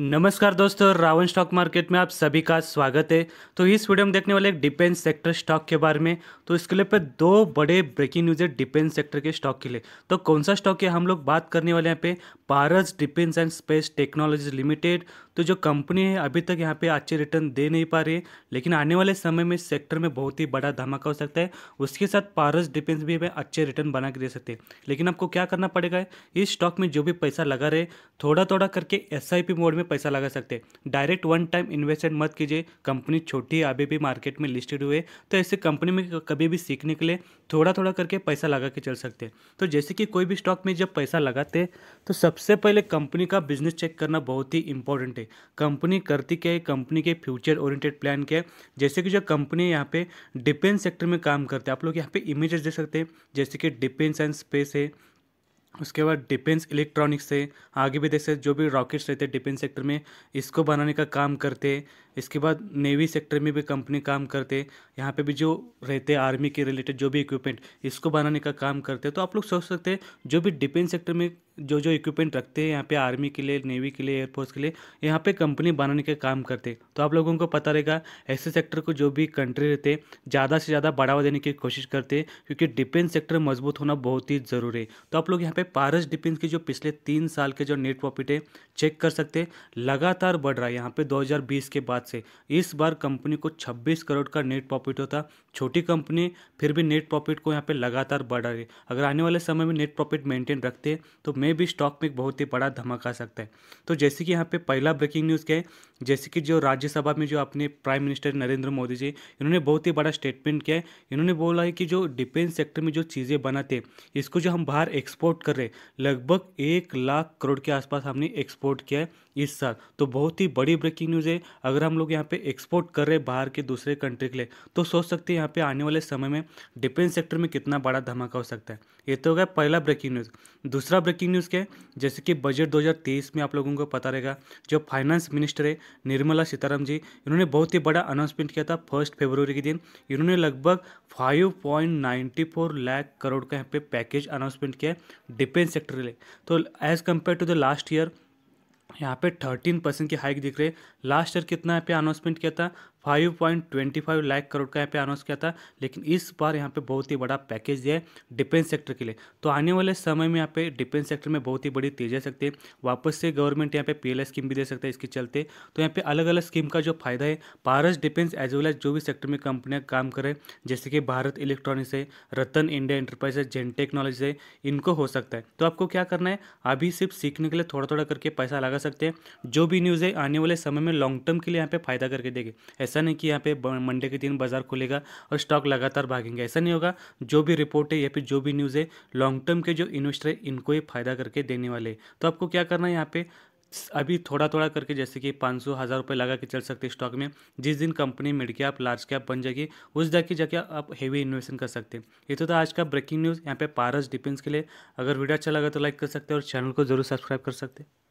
नमस्कार दोस्तों Ravan stock market में आप सभी का स्वागत है तो इस वीडियो में देखने वाले एक डिफेंस सेक्टर स्टॉक के बारे में तो इसके लिए पे दो बड़े ब्रेकिंग न्यूज है डिफेंस सेक्टर के स्टॉक के लिए तो कौन सा स्टॉक है हम लोग बात करने वाले यहाँ पे Paras defence and space technology limited तो जो कंपनी है अभी तक यहाँ पे अच्छे रिटर्न दे नहीं पा रही है लेकिन आने वाले समय में सेक्टर में बहुत ही बड़ा धमाका हो सकता है उसके साथ पारस डिफेंस भी हमें अच्छे रिटर्न बना के दे सकते हैं लेकिन आपको क्या करना पड़ेगा इस स्टॉक में जो भी पैसा लगा रहे थोड़ा थोड़ा करके एस मोड में पैसा लगा सकते हैं डायरेक्ट वन टाइम इन्वेस्टमेंट मत कीजिए कंपनी छोटी अभी भी मार्केट में लिस्टेड हुए तो ऐसे कंपनी में कभी भी सीखने के लिए थोड़ा थोड़ा करके पैसा लगा के चल सकते हैं तो जैसे कि कोई भी स्टॉक में जब पैसा लगाते हैं तो सबसे पहले कंपनी का बिजनेस चेक करना बहुत ही इंपॉर्टेंट है कंपनी करती क्या है कंपनी के फ्यूचर ओरिएंटेड प्लान क्या है जैसे कि जो कंपनी यहाँ पे डिफेंस सेक्टर में काम करते हैं आप लोग यहाँ पे इमेजेस दे सकते हैं जैसे कि डिफेंस एंड स्पेस है उसके बाद डिफेंस इलेक्ट्रॉनिक्स से आगे भी देख सकते जो भी रॉकेट्स रहते हैं डिफेंस सेक्टर में इसको बनाने का काम करते इसके बाद नेवी सेक्टर में भी कंपनी काम करते यहाँ पे भी जो रहते हैं आर्मी के रिलेटेड जो भी इक्विपमेंट इसको बनाने का काम करते तो आप लोग सोच सकते हैं जो भी डिफेंस सेक्टर में जो जो इक्विपमेंट रखते हैं यहाँ पे आर्मी के लिए नेवी के लिए एयरफोर्स के लिए यहाँ पे कंपनी बनाने के काम करते तो आप लोगों को पता रहेगा ऐसे सेक्टर को जो भी कंट्री रहते ज़्यादा से ज़्यादा बढ़ावा देने की कोशिश करते क्योंकि डिफेंस सेक्टर मजबूत होना बहुत ही ज़रूरी है तो आप लोग यहाँ पर पारस डिफेंस के जो पिछले तीन साल के जो नेट प्रॉफिट है चेक कर सकते लगातार बढ़ रहा है यहाँ पर दो के बाद से इस बार कंपनी को छब्बीस करोड़ का नेट प्रॉफिट होता छोटी कंपनी फिर भी नेट प्रॉफिट को यहाँ पर लगातार बढ़ रही है अगर आने वाले समय में नेट प्रॉफिट मेंटेन रखते तो मैं में भी स्टॉक में बहुत ही बड़ा धमाका आ सकता है तो जैसे कि यहाँ पे पहला ब्रेकिंग न्यूज़ क्या है जैसे कि जो राज्यसभा में जो अपने प्राइम मिनिस्टर नरेंद्र मोदी जी इन्होंने बहुत ही बड़ा स्टेटमेंट किया है इन्होंने बोला है कि जो डिफेंस सेक्टर में जो चीज़ें बनाते इसको जो हम बाहर एक्सपोर्ट कर रहे हैं लगभग एक लाख करोड़ के आसपास हमने एक्सपोर्ट किया है इस साल तो बहुत ही बड़ी ब्रेकिंग न्यूज़ है अगर हम लोग यहाँ पे एक्सपोर्ट कर रहे हैं बाहर के दूसरे कंट्री के लिए तो सोच सकते हैं यहाँ पे आने वाले समय में डिफेंस सेक्टर में कितना बड़ा धमाका हो सकता है ये तो हो गया पहला ब्रेकिंग न्यूज़ दूसरा ब्रेकिंग न्यूज़ न्यूज़ क्या है जैसे कि बजट 2023 में आप लोगों को पता रहेगा जो फाइनेंस मिनिस्टर है निर्मला सीताराम जी इन्होंने बहुत ही बड़ा अनाउंसमेंट किया था फर्स्ट फेबरवरी के दिन इन्होंने लगभग 5.94 लाख करोड़ का यहाँ पे पैकेज अनाउंसमेंट किया है डिफेंस सेक्टर के तो as compare to the last year यहाँ पे थर्टीन परसेंट की हाइक दिख रही है लास्ट ईयर कितना यहाँ पे अनाउंसमेंट किया था five point twenty five lakh crore का यहाँ पे अनाउंस किया था लेकिन इस बार यहाँ पे बहुत ही बड़ा पैकेज दिया है डिफेंस सेक्टर के लिए तो आने वाले समय में यहाँ पे डिफेंस सेक्टर में बहुत ही बड़ी तेजी आ सकती है वापस से गवर्नमेंट यहाँ पे पी स्कीम भी दे सकते हैं इसके चलते तो यहाँ पे अलग अलग स्कीम का जो फायदा है Paras defence as well as जो भी सेक्टर में कंपनियाँ काम करें जैसे कि भारत इलेक्ट्रॉनिक्स है रतन इंडिया इंटरप्राइज है जेन टेक्नोलॉजी है इनको हो सकता है तो आपको क्या करना है अभी सिर्फ सीखने के लिए थोड़ा थोड़ा करके पैसा लगा सकते हैं जो भी न्यूज़ है आने वाले समय में लॉन्ग टर्म के लिए यहाँ पे फायदा करके देगी ऐसा ऐसा नहीं कि यहाँ पे मंडे के दिन बाजार खुलेगा और स्टॉक लगातार भागेंगे ऐसा नहीं होगा जो भी रिपोर्ट है या फिर जो भी न्यूज़ है लॉन्ग टर्म के जो इन्वेस्टर है इनको ही फायदा करके देने वाले तो आपको क्या करना है यहाँ पे अभी थोड़ा थोड़ा करके जैसे कि पाँच सौ हज़ार रुपये लगा के चल सकते हैं स्टॉक में जिस दिन company mid cap large cap बन जाएगी उस जाके जाके आप हेवी इन्वेस्टमेंट कर सकते हैं ये तो था आज का ब्रेकिंग न्यूज़ यहाँ पे पारस डिफेंस के लिए अगर वीडियो अच्छा लगा तो लाइक कर सकते हैं और चैनल को जरूर सब्सक्राइब कर सकते हैं